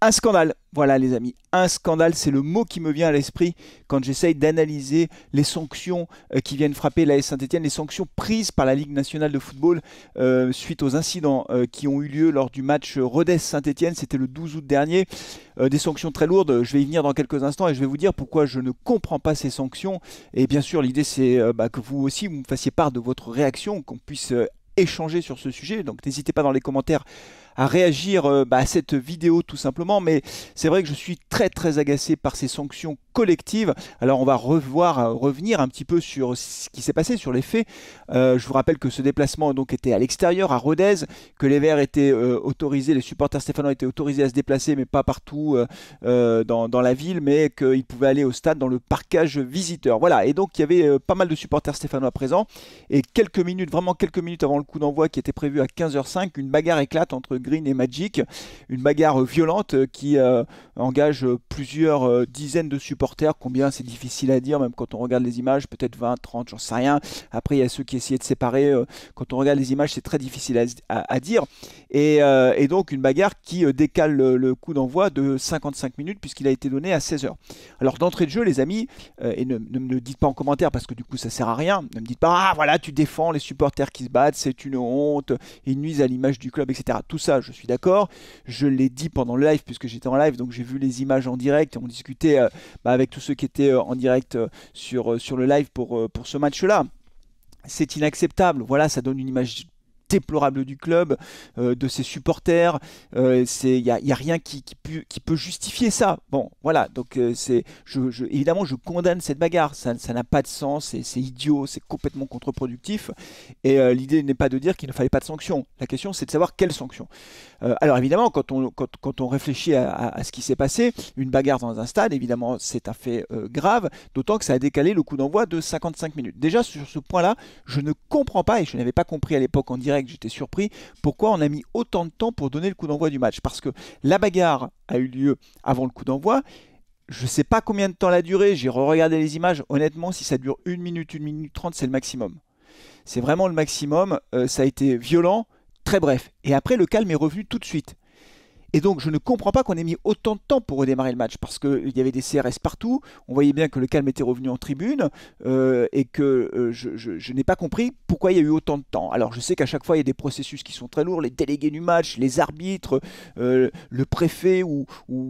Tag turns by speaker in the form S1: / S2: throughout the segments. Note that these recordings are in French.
S1: un scandale. Voilà les amis, un scandale, c'est le mot qui me vient à l'esprit quand j'essaye d'analyser les sanctions euh, qui viennent frapper la Saint-Etienne, les sanctions prises par la Ligue nationale de football euh, suite aux incidents euh, qui ont eu lieu lors du match Rodez-Saint-Etienne, c'était le 12 août dernier, des sanctions très lourdes, je vais y venir dans quelques instants et je vais vous dire pourquoi je ne comprends pas ces sanctions. Et bien sûr, l'idée c'est bah, que vous aussi, vous fassiez part de votre réaction, qu'on puisse échanger sur ce sujet, donc n'hésitez pas dans les commentaires à réagir euh, bah, à cette vidéo tout simplement. Mais c'est vrai que je suis très très agacé par ces sanctions collectives. Alors on va revoir, euh, revenir un petit peu sur ce qui s'est passé, sur les faits. Euh, je vous rappelle que ce déplacement donc était à l'extérieur, à Rodez, que les Verts étaient autorisés, les supporters stéphanois étaient autorisés à se déplacer, mais pas partout dans, la ville, mais qu'ils pouvaient aller au stade dans le parcage visiteur. Voilà, et donc il y avait pas mal de supporters stéphanois présents, et quelques minutes, vraiment quelques minutes avant le coup d'envoi qui était prévu à 15h05, une bagarre éclate entre Green et Magic. Une bagarre violente euh, qui euh, engage euh, plusieurs dizaines de supporters. Combien c'est difficile à dire, même quand on regarde les images, peut-être 20, 30, j'en sais rien. Après, il y a ceux qui essayaient de séparer. Quand on regarde les images, c'est très difficile à, dire. Et, donc, une bagarre qui décale le, coup d'envoi de 55 minutes, puisqu'il a été donné à 16h. Alors, d'entrée de jeu, les amis, et ne, ne me dites pas en commentaire, parce que du coup, ça sert à rien. Ne me dites pas, ah voilà, tu défends les supporters qui se battent, c'est une honte, ils nuisent à l'image du club, etc. Tout ça, je suis d'accord. Je l'ai dit pendant le live, puisque j'étais en live, donc j'ai vu les images en direct. on discutait euh, bah, avec tous ceux qui étaient euh, en direct euh, sur, sur le live pour, pour ce match-là. C'est inacceptable. Voilà, ça donne une image déplorable du club, euh, de ses supporters. Il euh, n'y a, y a, rien qui, peut justifier ça. Bon, voilà. Donc, euh, c'est, je, évidemment, je condamne cette bagarre. Ça, n'a pas de sens. C'est, idiot. C'est complètement contre-productif. Et l'idée n'est pas de dire qu'il ne fallait pas de sanctions. La question, c'est de savoir quelles sanctions. alors, évidemment, quand on, quand, on réfléchit à, ce qui s'est passé, une bagarre dans un stade, évidemment, c'est un fait grave. D'autant que ça a décalé le coup d'envoi de 55 minutes. Déjà, sur ce point-là, je ne comprends pas et je n'avais pas compris à l'époque en direct j'étais surpris. Pourquoi on a mis autant de temps pour donner le coup d'envoi du match Parce que la bagarre a eu lieu avant le coup d'envoi. Je sais pas combien de temps la durée, j'ai regardé les images. Honnêtement, si ça dure une minute, une minute trente c'est le maximum. C'est vraiment le maximum. Euh, ça a été violent, très bref. Et après, le calme est revenu tout de suite. Et donc je ne comprends pas qu'on ait mis autant de temps pour redémarrer le match, parce qu'il y avait des CRS partout, on voyait bien que le calme était revenu en tribune, euh, et que euh, je, n'ai pas compris pourquoi il y a eu autant de temps. Alors je sais qu'à chaque fois il y a des processus qui sont très lourds, les délégués du match, les arbitres, euh, le préfet ou,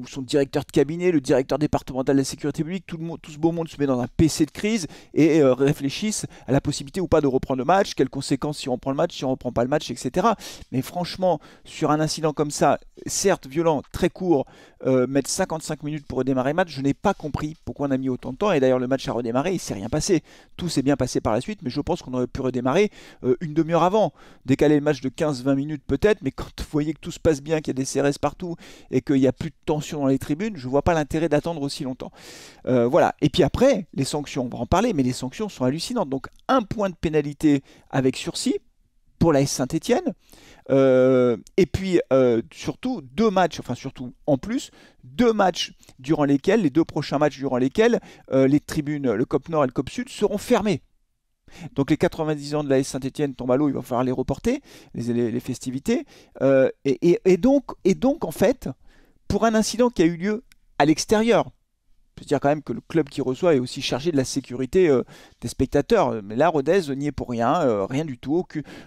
S1: son directeur de cabinet, le directeur départemental de la sécurité publique, tout, le monde, tout ce beau monde se met dans un PC de crise et réfléchissent à la possibilité ou pas de reprendre le match, quelles conséquences si on reprend le match, si on reprend pas le match, etc. Mais franchement, sur un incident comme ça, c'est certes violent, très court, euh, mettre 55 minutes pour redémarrer le match, je n'ai pas compris pourquoi on a mis autant de temps. Et d'ailleurs, le match a redémarré, il ne s'est rien passé. Tout s'est bien passé par la suite, mais je pense qu'on aurait pu redémarrer euh, une demi-heure avant. Décaler le match de 15-20 minutes peut-être, mais quand vous voyez que tout se passe bien, qu'il y a des CRS partout et qu'il n'y a plus de tension dans les tribunes, je ne vois pas l'intérêt d'attendre aussi longtemps. Euh, voilà. Et puis après, les sanctions, on va en parler, mais les sanctions sont hallucinantes. Donc un point de pénalité avec sursis pour la S Saint-Etienne. Euh, et puis euh, surtout deux matchs, enfin surtout en plus, deux matchs durant lesquels, les deux prochains matchs durant lesquels euh, les tribunes, le COP Nord et le COP Sud seront fermés. Donc les 90 ans de la S Saint-Etienne tombent à l'eau, il va falloir les reporter, les, festivités. Et, donc, et donc en fait, pour un incident qui a eu lieu à l'extérieur, peut dire quand même que le club qui reçoit est aussi chargé de la sécurité euh, des spectateurs. Mais là, Rodez n'y est pour rien, euh, rien du tout.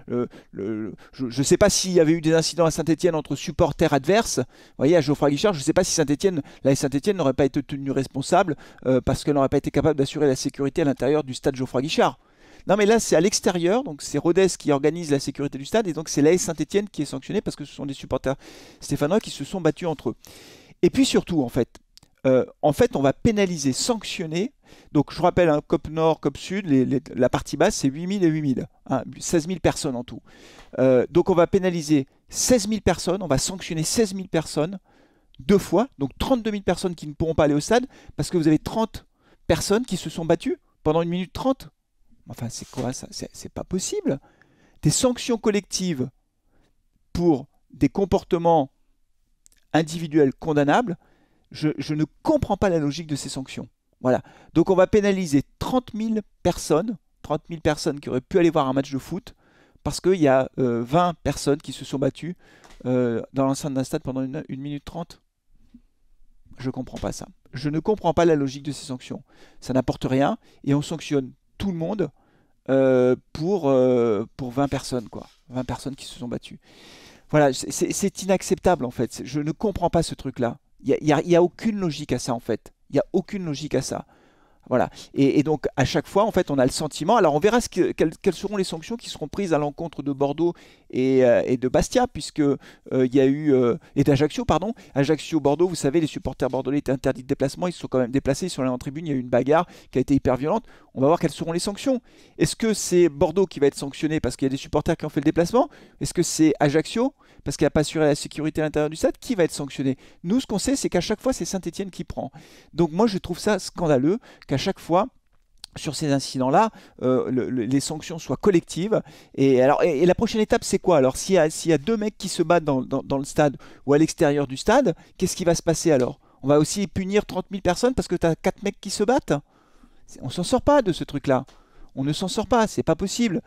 S1: je ne sais pas s'il y avait eu des incidents à Saint-Etienne entre supporters adverses. Vous voyez, à Geoffroy Guichard, je ne sais pas si Saint-Etienne, la Saint-Etienne n'aurait pas été tenue responsable euh, parce qu'elle n'aurait pas été capable d'assurer la sécurité à l'intérieur du stade Geoffroy Guichard. Non mais là c'est à l'extérieur, donc c'est Rodez qui organise la sécurité du stade et donc c'est l'AS Saint-Etienne qui est sanctionnée parce que ce sont des supporters stéphanois qui se sont battus entre eux. Et puis surtout en fait, euh, en fait, on va pénaliser, sanctionner. Donc, je rappelle, un hein, COP Nord, COP Sud, la partie basse, c'est 8000 et 8000, 16000 16 000 personnes en tout. Euh, donc, on va pénaliser 16 000 personnes, on va sanctionner 16 000 personnes deux fois, donc 32 000 personnes qui ne pourront pas aller au stade parce que vous avez 30 personnes qui se sont battues pendant une minute 30. Enfin, c'est quoi ça C'est pas possible. Des sanctions collectives pour des comportements individuels condamnables, je, ne comprends pas la logique de ces sanctions. Voilà. Donc on va pénaliser 30 000 personnes, 30 personnes qui auraient pu aller voir un match de foot, parce qu'il y a 20 euh, personnes qui se sont battues euh, dans l'enceinte d'un stade pendant une, minute 30. Je ne comprends pas ça. Je ne comprends pas la logique de ces sanctions. Ça n'apporte rien et on sanctionne tout le monde euh, pour, pour 20 personnes, quoi. 20 personnes qui se sont battues. Voilà, c'est inacceptable en fait. Je ne comprends pas ce truc-là. Il n'y a, aucune logique à ça en fait. Il n'y a aucune logique à ça. Voilà. Et, donc à chaque fois, en fait, on a le sentiment. Alors on verra ce quelles, seront les sanctions qui seront prises à l'encontre de Bordeaux et, euh, de Bastia, puisque euh, il y a eu euh, et d'Ajaccio, pardon. Ajaccio, Bordeaux, vous savez, les supporters bordelais étaient interdits de déplacement. Ils se sont quand même déplacés. sur sont tribune. Il y a eu une bagarre qui a été hyper violente on va voir quelles seront les sanctions. Est-ce que c'est Bordeaux qui va être sanctionné parce qu'il y a des supporters qui ont fait le déplacement Est-ce que c'est Ajaccio parce qu'il n'a pas assuré la sécurité à l'intérieur du stade Qui va être sanctionné Nous, ce qu'on sait, c'est qu'à chaque fois, c'est Saint-Etienne qui prend. Donc moi, je trouve ça scandaleux qu'à chaque fois, sur ces incidents-là, euh, les sanctions soient collectives. Et, alors, et, la prochaine étape, c'est quoi Alors, s'il y, a deux mecs qui se battent dans, le stade ou à l'extérieur du stade, qu'est-ce qui va se passer alors On va aussi punir 30 000 personnes parce que tu as quatre mecs qui se battent on s'en sort pas de ce truc-là. On ne s'en sort pas, c'est pas possible.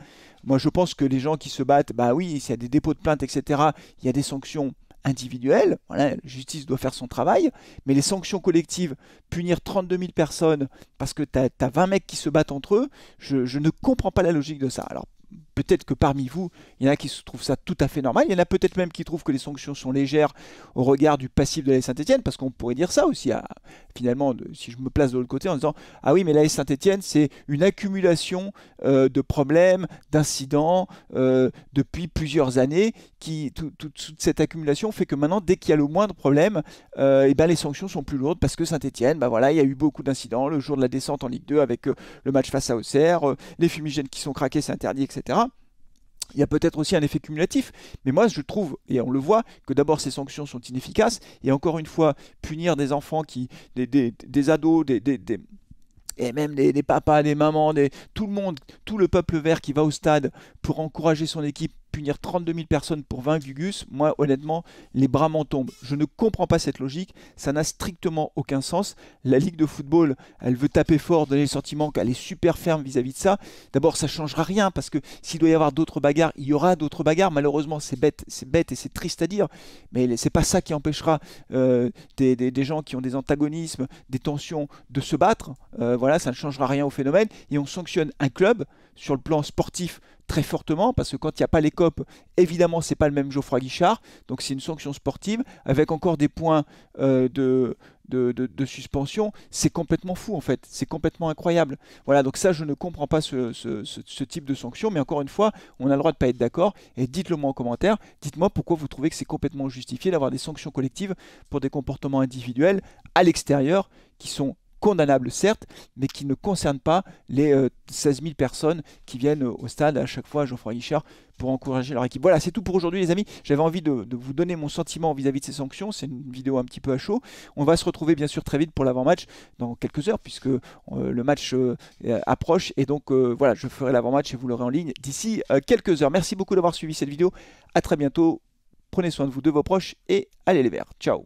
S1: Moi, je pense que les gens qui se battent, bah oui, s'il y a des dépôts de plainte, etc., il y a des sanctions individuelles. Voilà, la justice doit faire son travail. Mais les sanctions collectives, punir 32 000 personnes parce que tu as, 20 mecs qui se battent entre eux, je, je ne comprends pas la logique de ça. Alors, Peut-être que parmi vous, il y en a qui se trouvent ça tout à fait normal. Il y en a peut-être même qui trouvent que les sanctions sont légères au regard du passif de la Saint-Etienne, parce qu'on pourrait dire ça aussi, finalement, si je me place de l'autre côté en disant Ah oui, mais la Saint-Etienne, c'est une accumulation euh, de problèmes, d'incidents euh, depuis plusieurs années, qui toute cette accumulation fait que maintenant, dès qu'il y a le moindre problème, et euh, eh ben les sanctions sont plus lourdes parce que Saint-Etienne, bah voilà, il y a eu beaucoup d'incidents le jour de la descente en Ligue 2 avec le match face à Auxerre, les fumigènes qui sont craqués, c'est interdit, etc il y a peut-être aussi un effet cumulatif, mais moi je trouve, et on le voit, que d'abord ces sanctions sont inefficaces, et encore une fois, punir des enfants qui, des, ados, des, et même des, papas, des mamans, des, tout le monde, tout le peuple vert qui va au stade pour encourager son équipe punir 32 000 personnes pour 20 Gugus, moi honnêtement, les bras m'en tombent. Je ne comprends pas cette logique, ça n'a strictement aucun sens. La Ligue de football, elle veut taper fort, donner le sentiment qu'elle est super ferme vis-à-vis de ça. D'abord, ça ne changera rien, parce que s'il doit y avoir d'autres bagarres, il y aura d'autres bagarres. Malheureusement, c'est bête, c'est bête et c'est triste à dire, mais ce n'est pas ça qui empêchera euh, des, gens qui ont des antagonismes, des tensions, de se battre. Euh, voilà, ça ne changera rien au phénomène. Et on sanctionne un club sur le plan sportif très fortement, parce que quand il n'y a pas les COP, évidemment, c'est pas le même Geoffroy Guichard, donc c'est une sanction sportive, avec encore des points euh, de, de, suspension, c'est complètement fou en fait, c'est complètement incroyable. Voilà, donc ça, je ne comprends pas ce, type de sanction, mais encore une fois, on a le droit de ne pas être d'accord, et dites-le moi en commentaire, dites-moi pourquoi vous trouvez que c'est complètement justifié d'avoir des sanctions collectives pour des comportements individuels à l'extérieur qui sont condamnable, certes, mais qui ne concerne pas les 16 euh, 000 personnes qui viennent au stade à chaque fois à Geoffroy Guichard pour encourager leur équipe. Voilà, c'est tout pour aujourd'hui, les amis. J'avais envie de, vous donner mon sentiment vis-à-vis de ces sanctions. C'est une vidéo un petit peu à chaud. On va se retrouver bien sûr très vite pour l'avant-match dans quelques heures, puisque euh, le match euh, approche. Et donc, voilà, je ferai l'avant-match et vous l'aurez en ligne d'ici quelques heures. Merci beaucoup d'avoir suivi cette vidéo. À très bientôt. Prenez soin de vous, de vos proches et allez les verts. Ciao